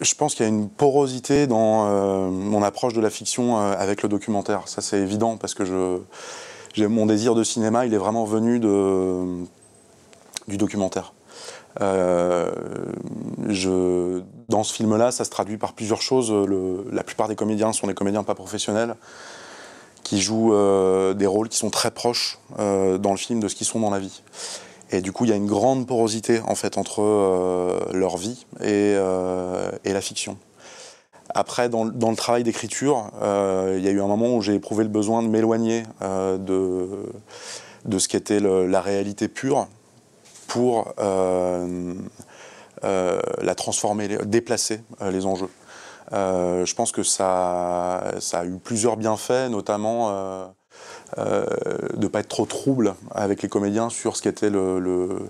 Je pense qu'il y a une porosité dans euh, mon approche de la fiction euh, avec le documentaire. Ça, c'est évident parce que je, mon désir de cinéma, il est vraiment venu de, du documentaire. Euh, je, dans ce film-là, ça se traduit par plusieurs choses. la plupart des comédiens sont des comédiens pas professionnels qui jouent des rôles qui sont très proches dans le film de ce qu'ils sont dans la vie. Et du coup, il y a une grande porosité en fait entre leur vie et, fiction. Après, dans, le travail d'écriture, euh, il y a eu un moment où j'ai éprouvé le besoin de m'éloigner euh, de, de ce qu'était la réalité pure pour euh, la transformer, déplacer les enjeux. je pense que ça, ça, a eu plusieurs bienfaits, notamment euh, de ne pas être trop trouble avec les comédiens sur ce qu'était le,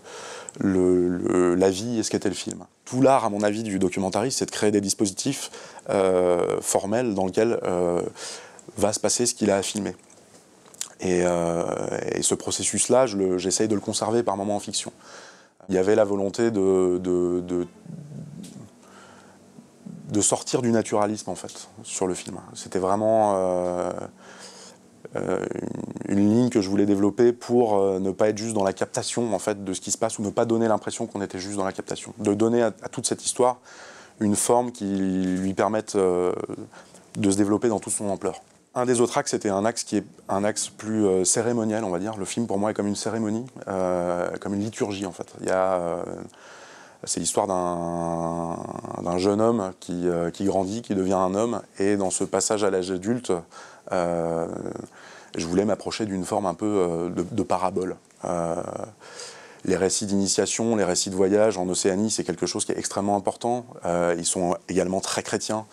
la vie et ce qu'était le film. Tout l'art, à mon avis, du documentariste, c'est de créer des dispositifs euh, formels dans lesquels euh, va se passer ce qu'il a à filmer. Et, ce processus-là, j'essaye de le conserver par moments en fiction. Il y avait la volonté de, de, de sortir du naturalisme en fait sur le film. C'était vraiment euh, une ligne que je voulais développer pour euh, ne pas être juste dans la captation en fait de ce qui se passe ou ne pas donner l'impression qu'on était juste dans la captation, de donner à, toute cette histoire une forme qui lui permette euh, de se développer dans toute son ampleur. Un des autres axes, c'était un axe qui est un axe plus cérémoniel, on va dire. Le film, pour moi, est comme une cérémonie, comme une liturgie, en fait. Il y a, c'est l'histoire d'un, jeune homme qui, qui grandit, qui devient un homme, et dans ce passage à l'âge adulte, euh, je voulais m'approcher d'une forme un peu euh, de, parabole. Euh, les récits d'initiation, les récits de voyage en Océanie, c'est quelque chose qui est extrêmement important. ils sont également très chrétiens.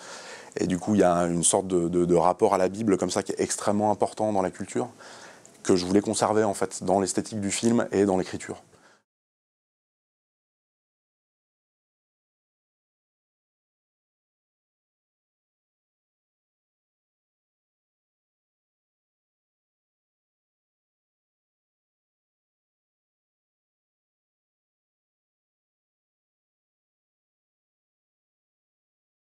Et du coup, il y a une sorte de, de, rapport à la Bible comme ça qui est extrêmement important dans la culture, que je voulais conserver en fait dans l'esthétique du film et dans l'écriture.